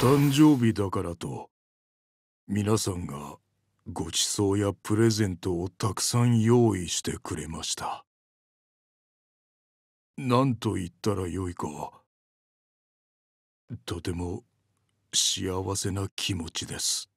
誕生日だからと皆さんがごちそうやプレゼントをたくさん用意してくれました何と言ったらよいかとても幸せな気持ちです